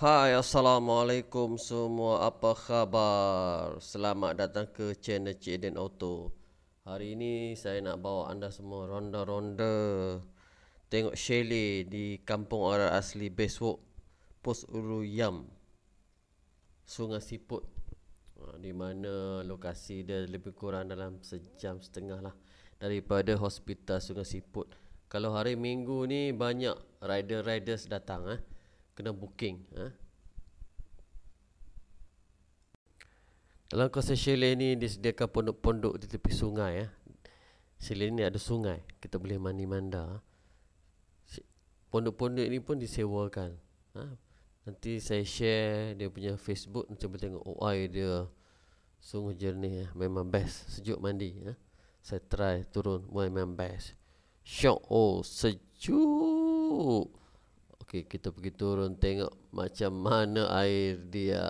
Hai Assalamualaikum semua apa khabar Selamat datang ke channel Cik Eden Auto Hari ini saya nak bawa anda semua ronda-ronda Tengok Shelly di kampung orang asli Beswok Pos Ulu Yam Sungai Siput ha, Di mana lokasi dia lebih kurang dalam sejam setengah lah Daripada hospital Sungai Siput Kalau hari minggu ni banyak rider-riders datang Eh kena booking eh? Ha? Dalam kawasan Shirley ni disediakan pondok-pondok di tepi sungai eh? Ha? Shirley ni ada sungai Kita boleh mandi manda ha? Pondok-pondok ni pun disewakan eh? Nanti saya share dia punya Facebook Macam boleh tengok oh, OI dia Sungguh jernih eh? Memang best Sejuk mandi eh? Saya try turun Memang best Syok oh Sejuk Okey, kita pergi turun tengok macam mana air dia.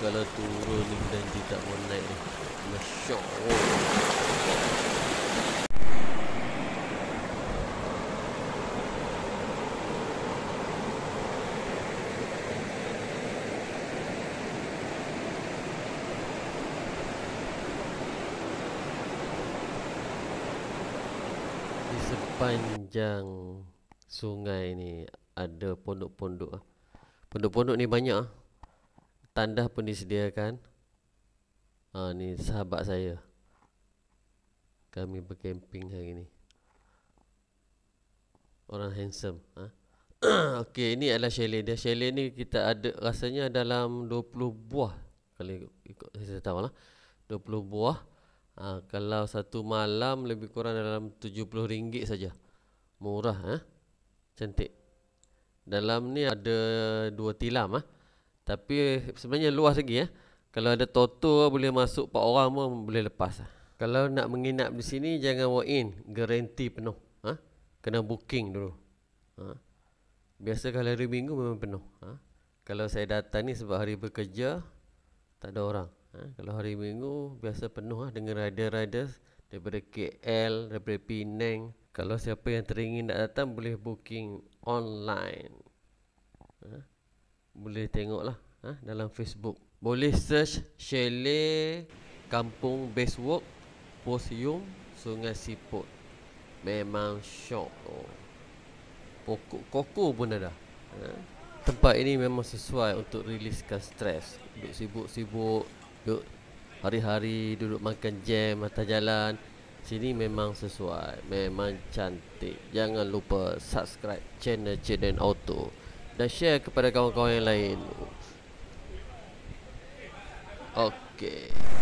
kalau turun ni dan dia tak mau naik ni Masya Allah Di sepanjang sungai ni ada pondok-pondok ah. Pondok-pondok ni banyak ah tandah pun disediakan ha, ni sahabat saya kami berkemping hari ni orang handsome ha? Okey, ini adalah chalet dia. Chalet ni kita ada rasanya dalam 20 buah. Kalau ikut saya tahu lah. 20 buah. Ha, kalau satu malam lebih kurang dalam 70 ringgit saja. Murah. Ha? Cantik. Dalam ni ada dua tilam. Ha? Tapi sebenarnya luas lagi ya. Kalau ada toto boleh masuk 4 orang pun boleh lepas. Ah. Kalau nak menginap di sini jangan walk in, garanti penuh. Ha? Kena booking dulu. Ha? Biasa kalau hari minggu memang penuh. Ha? Kalau saya datang ni sebab hari bekerja tak ada orang. Ha? Kalau hari minggu biasa penuh ha? dengan rider-rider daripada KL, daripada Penang. Kalau siapa yang teringin nak datang boleh booking online. Ha? boleh tengok lah ha? dalam Facebook. Boleh search Shelly Kampung Base Work Posium Sungai Siput. Memang syok. Oh. Pokok koko pun ada. Ha? Tempat ini memang sesuai untuk riliskan stres. Duduk sibuk-sibuk, duduk hari-hari duduk makan jam atas jalan. Sini memang sesuai, memang cantik. Jangan lupa subscribe channel Channel Auto dan share kepada kawan-kawan yang lain. Okey.